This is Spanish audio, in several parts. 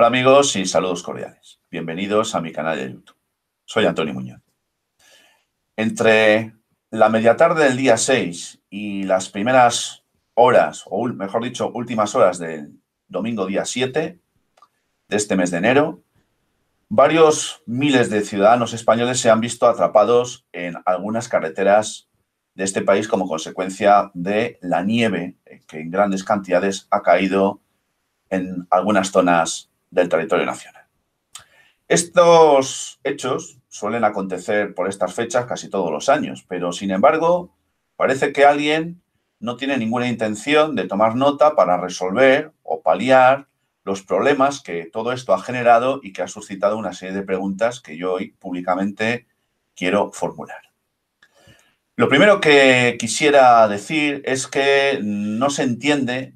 Hola amigos y saludos cordiales. Bienvenidos a mi canal de YouTube. Soy Antonio Muñoz. Entre la media tarde del día 6 y las primeras horas, o mejor dicho, últimas horas del domingo día 7 de este mes de enero, varios miles de ciudadanos españoles se han visto atrapados en algunas carreteras de este país como consecuencia de la nieve eh, que en grandes cantidades ha caído en algunas zonas del territorio nacional. Estos hechos suelen acontecer por estas fechas casi todos los años, pero sin embargo parece que alguien no tiene ninguna intención de tomar nota para resolver o paliar los problemas que todo esto ha generado y que ha suscitado una serie de preguntas que yo hoy públicamente quiero formular. Lo primero que quisiera decir es que no se entiende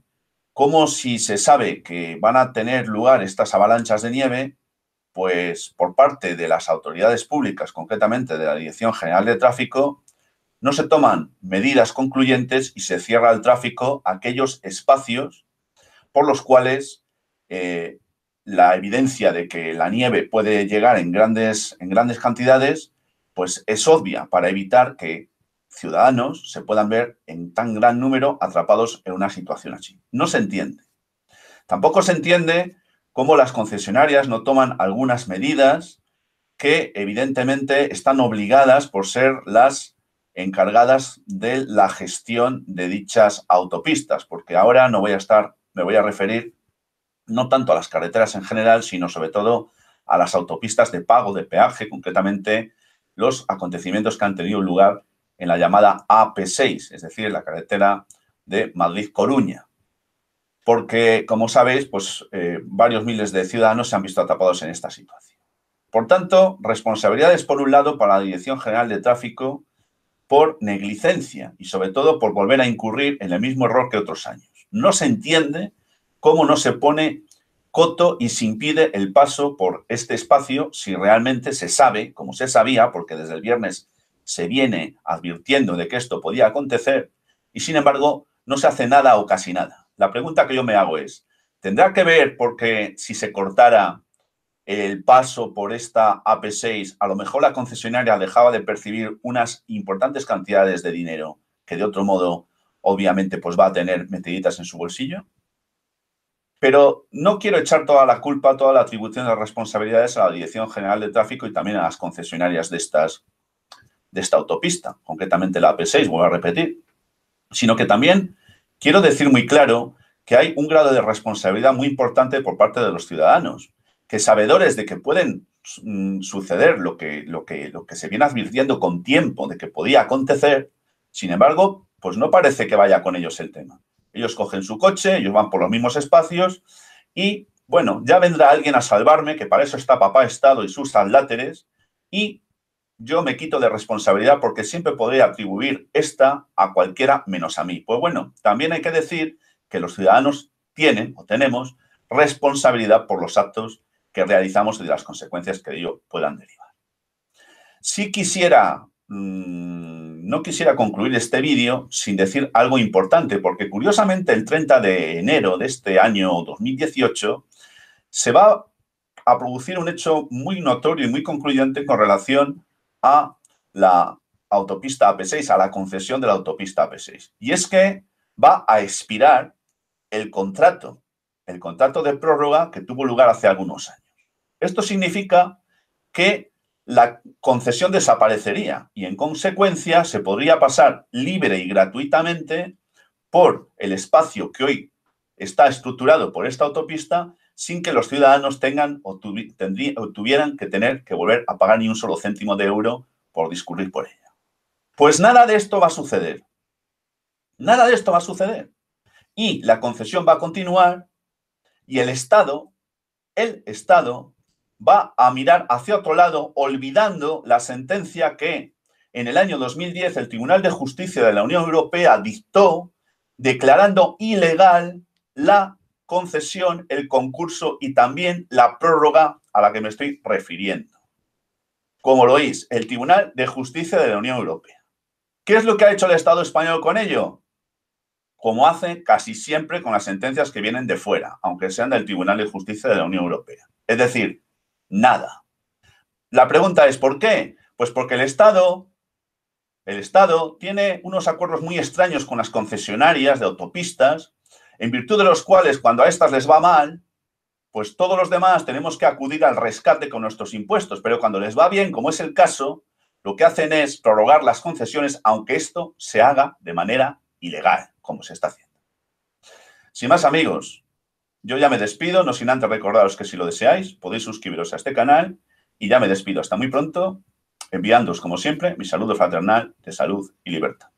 como si se sabe que van a tener lugar estas avalanchas de nieve, pues por parte de las autoridades públicas, concretamente de la Dirección General de Tráfico, no se toman medidas concluyentes y se cierra el tráfico aquellos espacios por los cuales eh, la evidencia de que la nieve puede llegar en grandes, en grandes cantidades, pues es obvia para evitar que ciudadanos se puedan ver en tan gran número atrapados en una situación así. No se entiende. Tampoco se entiende cómo las concesionarias no toman algunas medidas que evidentemente están obligadas por ser las encargadas de la gestión de dichas autopistas, porque ahora no voy a estar, me voy a referir no tanto a las carreteras en general, sino sobre todo a las autopistas de pago de peaje, concretamente los acontecimientos que han tenido lugar en la llamada AP6, es decir, la carretera de Madrid-Coruña. Porque, como sabéis, pues eh, varios miles de ciudadanos se han visto atrapados en esta situación. Por tanto, responsabilidades por un lado para la Dirección General de Tráfico por negligencia y sobre todo por volver a incurrir en el mismo error que otros años. No se entiende cómo no se pone coto y se impide el paso por este espacio si realmente se sabe, como se sabía, porque desde el viernes se viene advirtiendo de que esto podía acontecer y sin embargo no se hace nada o casi nada. La pregunta que yo me hago es, ¿tendrá que ver porque si se cortara el paso por esta AP6, a lo mejor la concesionaria dejaba de percibir unas importantes cantidades de dinero que de otro modo obviamente pues va a tener metiditas en su bolsillo? Pero no quiero echar toda la culpa, toda la atribución de responsabilidades a la Dirección General de Tráfico y también a las concesionarias de estas de esta autopista, concretamente la AP6, vuelvo a repetir, sino que también quiero decir muy claro que hay un grado de responsabilidad muy importante por parte de los ciudadanos, que sabedores de que pueden mm, suceder lo que, lo que, lo que se viene advirtiendo con tiempo de que podía acontecer, sin embargo, pues no parece que vaya con ellos el tema. Ellos cogen su coche, ellos van por los mismos espacios y, bueno, ya vendrá alguien a salvarme, que para eso está papá Estado y sus adláteres, y yo me quito de responsabilidad porque siempre podría atribuir esta a cualquiera menos a mí. Pues bueno, también hay que decir que los ciudadanos tienen o tenemos responsabilidad por los actos que realizamos y de las consecuencias que ello puedan derivar. Si quisiera, mm, no quisiera concluir este vídeo sin decir algo importante, porque curiosamente el 30 de enero de este año 2018 se va a producir un hecho muy notorio y muy concluyente con relación a la autopista AP6, a la concesión de la autopista AP6. Y es que va a expirar el contrato, el contrato de prórroga que tuvo lugar hace algunos años. Esto significa que la concesión desaparecería y en consecuencia se podría pasar libre y gratuitamente por el espacio que hoy está estructurado por esta autopista sin que los ciudadanos tengan o, tuvieran que tener que volver a pagar ni un solo céntimo de euro por discurrir por ella. Pues nada de esto va a suceder. Nada de esto va a suceder. Y la concesión va a continuar y el Estado, el Estado, va a mirar hacia otro lado olvidando la sentencia que en el año 2010 el Tribunal de Justicia de la Unión Europea dictó declarando ilegal la concesión, el concurso y también la prórroga a la que me estoy refiriendo. Como lo oís, el Tribunal de Justicia de la Unión Europea. ¿Qué es lo que ha hecho el Estado español con ello? Como hace casi siempre con las sentencias que vienen de fuera, aunque sean del Tribunal de Justicia de la Unión Europea. Es decir, nada. La pregunta es, ¿por qué? Pues porque el Estado el Estado tiene unos acuerdos muy extraños con las concesionarias de autopistas en virtud de los cuales cuando a estas les va mal, pues todos los demás tenemos que acudir al rescate con nuestros impuestos, pero cuando les va bien, como es el caso, lo que hacen es prorrogar las concesiones, aunque esto se haga de manera ilegal, como se está haciendo. Sin más amigos, yo ya me despido, no sin antes recordaros que si lo deseáis, podéis suscribiros a este canal y ya me despido hasta muy pronto, enviándoos, como siempre, mi saludo fraternal de salud y libertad.